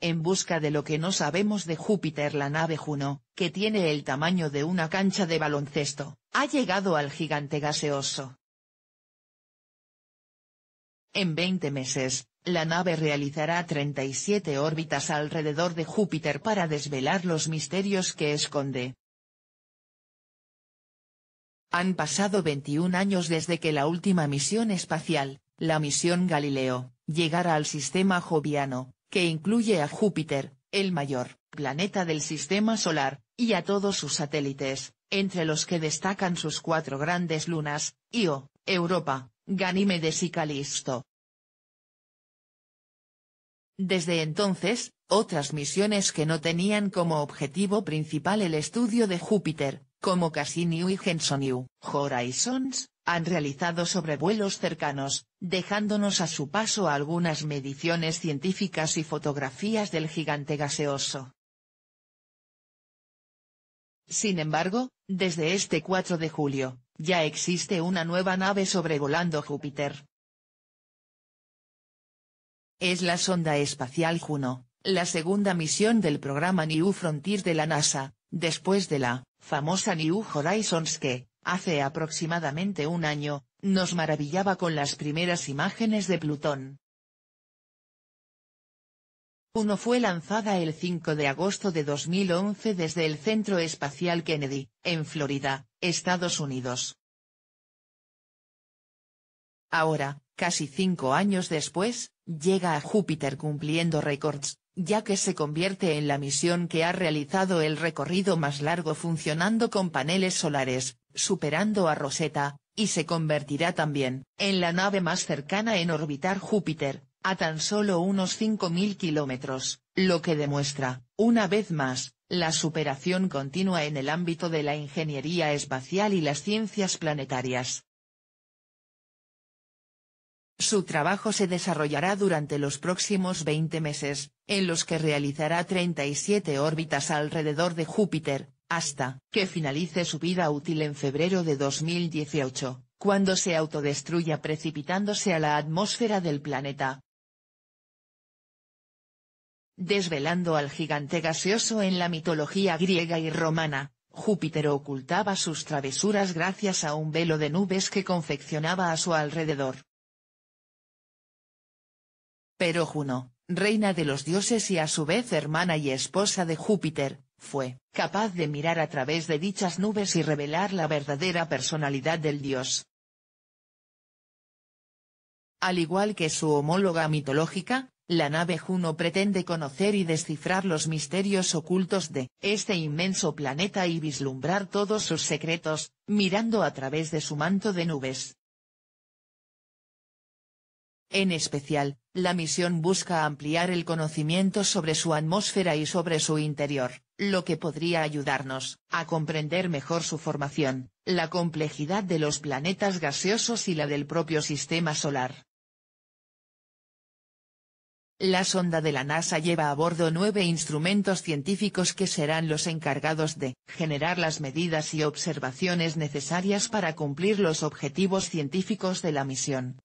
en busca de lo que no sabemos de Júpiter la nave Juno, que tiene el tamaño de una cancha de baloncesto, ha llegado al gigante gaseoso. En 20 meses, la nave realizará 37 órbitas alrededor de Júpiter para desvelar los misterios que esconde. Han pasado 21 años desde que la última misión espacial, la misión Galileo, llegara al sistema joviano, que incluye a Júpiter, el mayor planeta del Sistema Solar, y a todos sus satélites, entre los que destacan sus cuatro grandes lunas, Io, Europa, Ganímedes y Calisto. Desde entonces, otras misiones que no tenían como objetivo principal el estudio de Júpiter, como Cassini y Henson y Horizons, han realizado sobrevuelos cercanos, dejándonos a su paso algunas mediciones científicas y fotografías del gigante gaseoso. Sin embargo, desde este 4 de julio, ya existe una nueva nave sobrevolando Júpiter. Es la sonda espacial Juno, la segunda misión del programa New Frontier de la NASA, después de la famosa New Horizons que, hace aproximadamente un año, nos maravillaba con las primeras imágenes de Plutón. Uno fue lanzada el 5 de agosto de 2011 desde el Centro Espacial Kennedy, en Florida, Estados Unidos. Ahora, casi cinco años después, llega a Júpiter cumpliendo récords, ya que se convierte en la misión que ha realizado el recorrido más largo funcionando con paneles solares, superando a Rosetta, y se convertirá también, en la nave más cercana en orbitar Júpiter, a tan solo unos 5.000 kilómetros, lo que demuestra, una vez más, la superación continua en el ámbito de la ingeniería espacial y las ciencias planetarias. Su trabajo se desarrollará durante los próximos 20 meses, en los que realizará 37 órbitas alrededor de Júpiter, hasta que finalice su vida útil en febrero de 2018, cuando se autodestruya precipitándose a la atmósfera del planeta. Desvelando al gigante gaseoso en la mitología griega y romana, Júpiter ocultaba sus travesuras gracias a un velo de nubes que confeccionaba a su alrededor. Pero Juno, reina de los dioses y a su vez hermana y esposa de Júpiter, fue capaz de mirar a través de dichas nubes y revelar la verdadera personalidad del dios. Al igual que su homóloga mitológica, la nave Juno pretende conocer y descifrar los misterios ocultos de este inmenso planeta y vislumbrar todos sus secretos, mirando a través de su manto de nubes. En especial, la misión busca ampliar el conocimiento sobre su atmósfera y sobre su interior, lo que podría ayudarnos a comprender mejor su formación, la complejidad de los planetas gaseosos y la del propio sistema solar. La sonda de la NASA lleva a bordo nueve instrumentos científicos que serán los encargados de generar las medidas y observaciones necesarias para cumplir los objetivos científicos de la misión.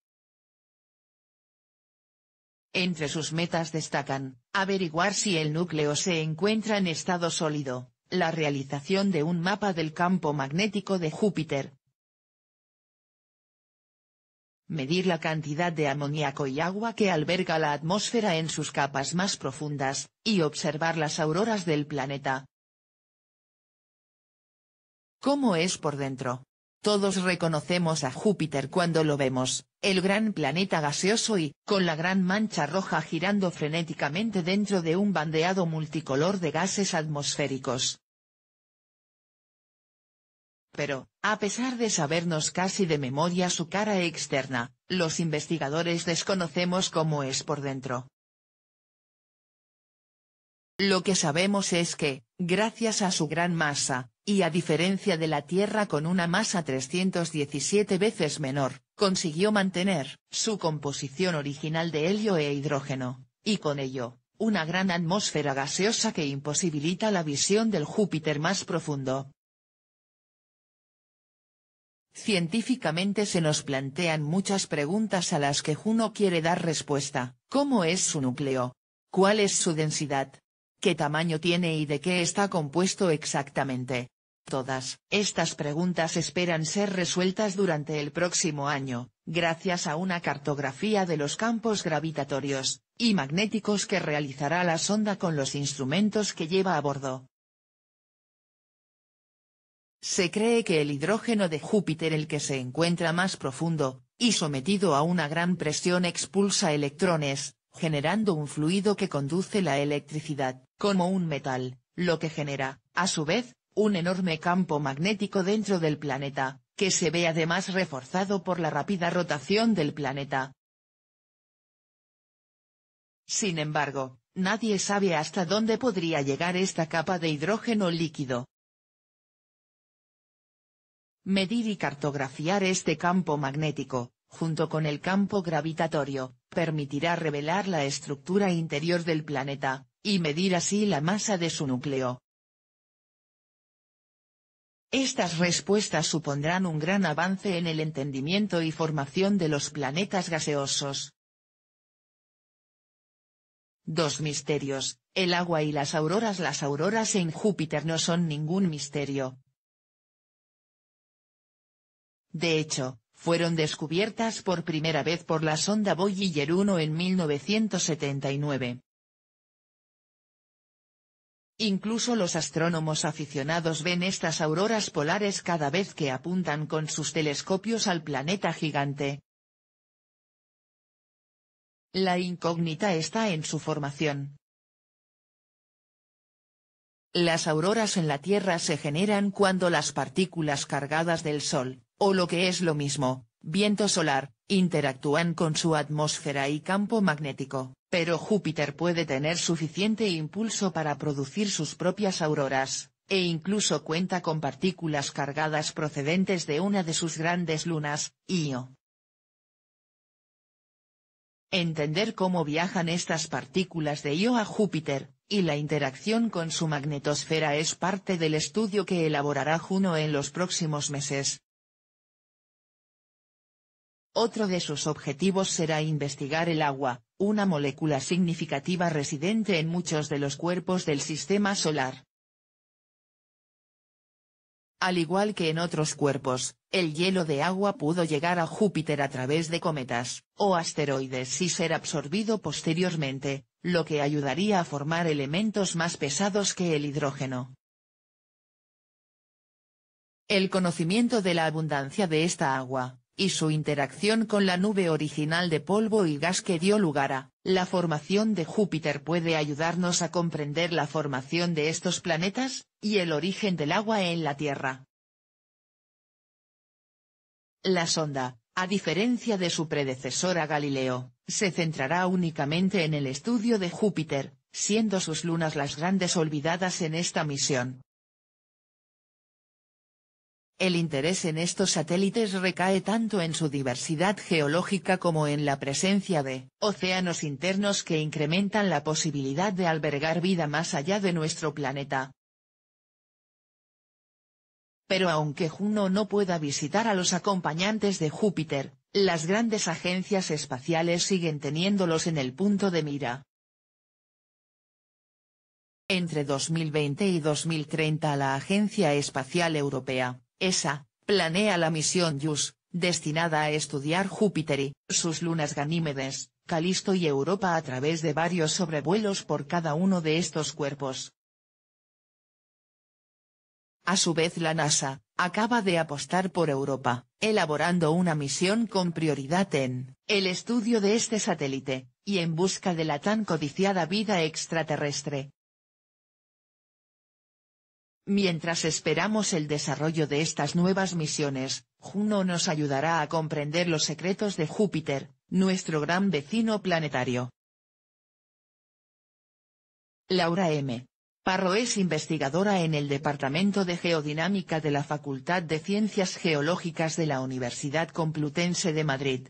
Entre sus metas destacan, averiguar si el núcleo se encuentra en estado sólido, la realización de un mapa del campo magnético de Júpiter, medir la cantidad de amoníaco y agua que alberga la atmósfera en sus capas más profundas, y observar las auroras del planeta. ¿Cómo es por dentro? Todos reconocemos a Júpiter cuando lo vemos, el gran planeta gaseoso y, con la gran mancha roja girando frenéticamente dentro de un bandeado multicolor de gases atmosféricos. Pero, a pesar de sabernos casi de memoria su cara externa, los investigadores desconocemos cómo es por dentro. Lo que sabemos es que, gracias a su gran masa, y a diferencia de la Tierra con una masa 317 veces menor, consiguió mantener su composición original de helio e hidrógeno, y con ello, una gran atmósfera gaseosa que imposibilita la visión del Júpiter más profundo. Científicamente se nos plantean muchas preguntas a las que Juno quiere dar respuesta, ¿cómo es su núcleo? ¿Cuál es su densidad? ¿Qué tamaño tiene y de qué está compuesto exactamente? Todas estas preguntas esperan ser resueltas durante el próximo año, gracias a una cartografía de los campos gravitatorios y magnéticos que realizará la sonda con los instrumentos que lleva a bordo. Se cree que el hidrógeno de Júpiter el que se encuentra más profundo, y sometido a una gran presión expulsa electrones, generando un fluido que conduce la electricidad como un metal, lo que genera, a su vez, un enorme campo magnético dentro del planeta, que se ve además reforzado por la rápida rotación del planeta. Sin embargo, nadie sabe hasta dónde podría llegar esta capa de hidrógeno líquido. Medir y cartografiar este campo magnético, junto con el campo gravitatorio, permitirá revelar la estructura interior del planeta, y medir así la masa de su núcleo. Estas respuestas supondrán un gran avance en el entendimiento y formación de los planetas gaseosos. Dos misterios, el agua y las auroras. Las auroras en Júpiter no son ningún misterio. De hecho, fueron descubiertas por primera vez por la sonda Voyager 1 en 1979. Incluso los astrónomos aficionados ven estas auroras polares cada vez que apuntan con sus telescopios al planeta gigante. La incógnita está en su formación. Las auroras en la Tierra se generan cuando las partículas cargadas del Sol, o lo que es lo mismo, viento solar, interactúan con su atmósfera y campo magnético, pero Júpiter puede tener suficiente impulso para producir sus propias auroras, e incluso cuenta con partículas cargadas procedentes de una de sus grandes lunas, Io. Entender cómo viajan estas partículas de Io a Júpiter, y la interacción con su magnetosfera es parte del estudio que elaborará Juno en los próximos meses, otro de sus objetivos será investigar el agua, una molécula significativa residente en muchos de los cuerpos del sistema solar. Al igual que en otros cuerpos, el hielo de agua pudo llegar a Júpiter a través de cometas, o asteroides y ser absorbido posteriormente, lo que ayudaría a formar elementos más pesados que el hidrógeno. El conocimiento de la abundancia de esta agua, y su interacción con la nube original de polvo y gas que dio lugar a, la formación de Júpiter puede ayudarnos a comprender la formación de estos planetas, y el origen del agua en la Tierra. La sonda, a diferencia de su predecesora Galileo, se centrará únicamente en el estudio de Júpiter, siendo sus lunas las grandes olvidadas en esta misión. El interés en estos satélites recae tanto en su diversidad geológica como en la presencia de océanos internos que incrementan la posibilidad de albergar vida más allá de nuestro planeta. Pero aunque Juno no pueda visitar a los acompañantes de Júpiter, las grandes agencias espaciales siguen teniéndolos en el punto de mira. Entre 2020 y 2030 la Agencia Espacial Europea, ESA, planea la misión JUS, destinada a estudiar Júpiter y sus lunas Ganímedes, Calisto y Europa a través de varios sobrevuelos por cada uno de estos cuerpos. A su vez la NASA, acaba de apostar por Europa, elaborando una misión con prioridad en el estudio de este satélite, y en busca de la tan codiciada vida extraterrestre, Mientras esperamos el desarrollo de estas nuevas misiones, Juno nos ayudará a comprender los secretos de Júpiter, nuestro gran vecino planetario. Laura M. Parro es investigadora en el Departamento de Geodinámica de la Facultad de Ciencias Geológicas de la Universidad Complutense de Madrid,